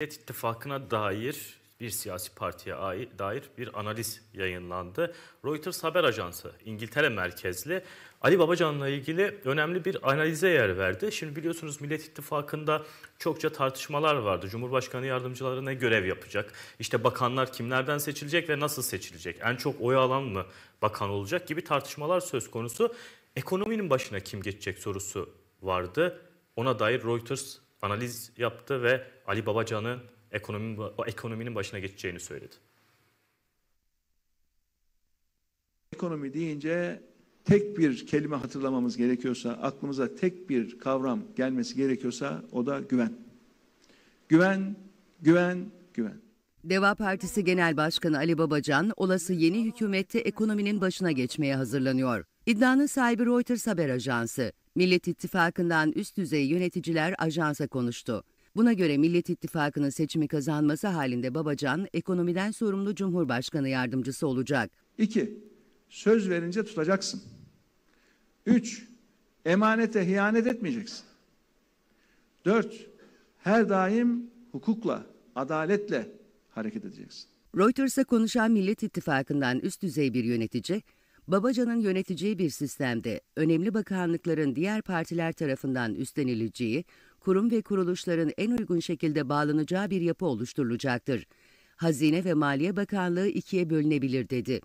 Millet İttifakı'na dair bir siyasi partiye dair bir analiz yayınlandı. Reuters haber ajansı İngiltere merkezli Ali Babacan'la ilgili önemli bir analize yer verdi. Şimdi biliyorsunuz Millet İttifakı'nda çokça tartışmalar vardı. Cumhurbaşkanı yardımcıları ne görev yapacak? İşte bakanlar kimlerden seçilecek ve nasıl seçilecek? En çok oy alan mı bakan olacak gibi tartışmalar söz konusu. Ekonominin başına kim geçecek sorusu vardı. Ona dair Reuters analiz yaptı ve Ali Babacan'ın ekonominin, ekonominin başına geçeceğini söyledi. Ekonomi deyince tek bir kelime hatırlamamız gerekiyorsa, aklımıza tek bir kavram gelmesi gerekiyorsa o da güven. Güven, güven, güven. Deva Partisi Genel Başkanı Ali Babacan, olası yeni hükümette ekonominin başına geçmeye hazırlanıyor. İddianın sahibi Reuters haber ajansı, Millet İttifakı'ndan üst düzey yöneticiler ajansa konuştu. Buna göre Millet İttifakı'nın seçimi kazanması halinde Babacan, ekonomiden sorumlu Cumhurbaşkanı yardımcısı olacak. 2. Söz verince tutacaksın. 3. Emanete hıyanet etmeyeceksin. 4. Her daim hukukla, adaletle hareket edeceksin. Reuters'a konuşan Millet İttifakı'ndan üst düzey bir yönetici, Babacan'ın yöneteceği bir sistemde önemli bakanlıkların diğer partiler tarafından üstlenileceği, kurum ve kuruluşların en uygun şekilde bağlanacağı bir yapı oluşturulacaktır. Hazine ve Maliye Bakanlığı ikiye bölünebilir dedi.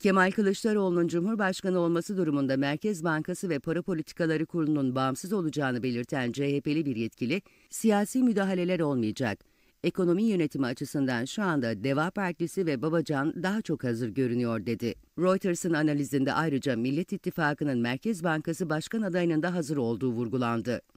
Kemal Kılıçdaroğlu'nun Cumhurbaşkanı olması durumunda Merkez Bankası ve Para Politikaları Kurulu'nun bağımsız olacağını belirten CHP'li bir yetkili, siyasi müdahaleler olmayacak ekonomi yönetimi açısından şu anda Deva Partisi ve Babacan daha çok hazır görünüyor dedi. Reuters'ın analizinde ayrıca Millet İttifakı'nın Merkez Bankası Başkan adayının da hazır olduğu vurgulandı.